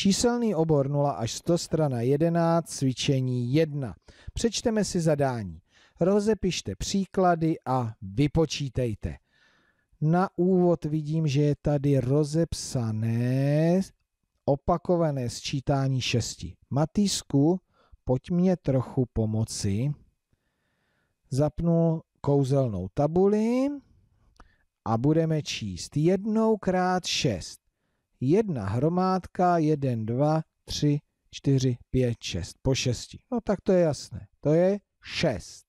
Číselný obor 0 až 100 strana 11 cvičení 1. Přečteme si zadání. Rozepište příklady a vypočítejte. Na úvod vidím, že je tady rozepsané opakované sčítání 6. Matýsku, pojď mě trochu pomoci. Zapnu kouzelnou tabuli a budeme číst jednou krát šest jedna hromádka, jeden, dva, tři, čtyři, pět, šest. Po šesti. No tak to je jasné. To je šest.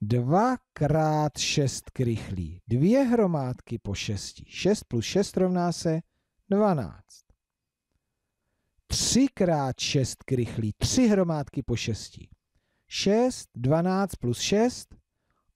Dvakrát šest krychlí. Dvě hromádky po šesti. Šest plus šest rovná se dvanáct. Třikrát šest krychlí. Tři hromádky po šesti. Šest, dvanáct plus šest,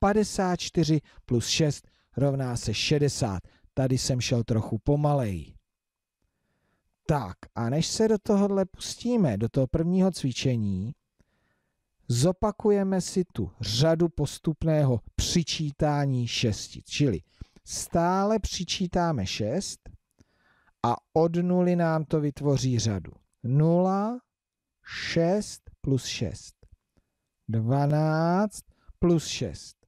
54 plus 6 rovná se 60. Tady jsem šel trochu pomalej. Tak a než se do tohohle pustíme, do toho prvního cvičení, zopakujeme si tu řadu postupného přičítání šesti. Čili stále přičítáme 6 a od nuly nám to vytvoří řadu. 0, 6 plus 6. 12 plus 6.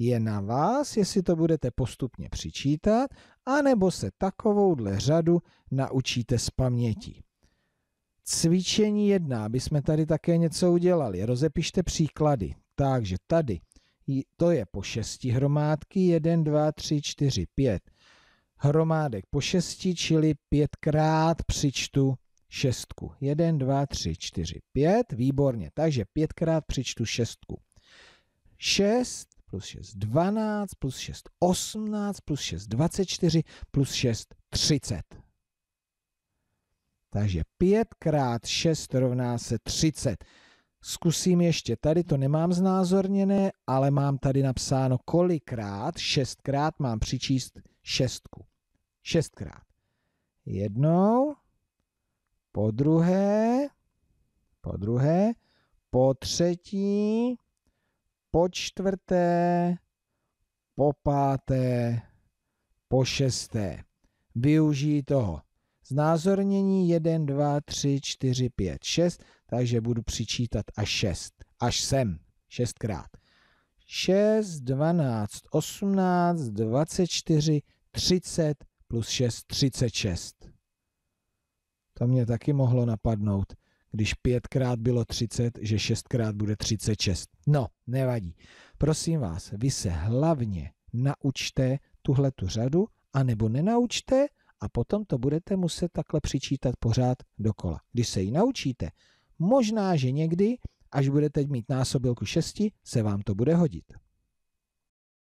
Je na vás, jestli to budete postupně přičítat, anebo se takovouhle řadu naučíte z paměti. Cvičení jedna, aby jsme tady také něco udělali. Rozepište příklady. Takže tady to je po šesti hromádky, 1, 2, 3, 4, 5 hromádek po šesti, čili pětkrát přičtu šestku. 1, 2, 3, 4, 5, výborně, takže pětkrát přičtu šestku. 6 plus 6 12, plus 6 18, plus 6 24, plus 6 30. Takže 5 krát 6 rovná se 30. Zkusím ještě tady, to nemám znázorněné, ale mám tady napsáno kolikrát, 6 krát mám přičíst 6. 6 krát. Jednou, po druhé, po druhé, po třetí, po čtvrté, po páté, po šesté. Využij toho. Znázornění 1, 2, 3, 4, 5, 6, takže budu přičítat až 6. Až sem, šestkrát. 6, 12, 18, 24, 30 plus 6, 36. To mě taky mohlo napadnout když pětkrát bylo 30, že šestkrát bude 36. No, nevadí. Prosím vás, vy se hlavně naučte tuhle tu řadu, anebo nenaučte a potom to budete muset takhle přičítat pořád dokola. Když se ji naučíte, možná, že někdy, až budete mít násobilku 6, se vám to bude hodit.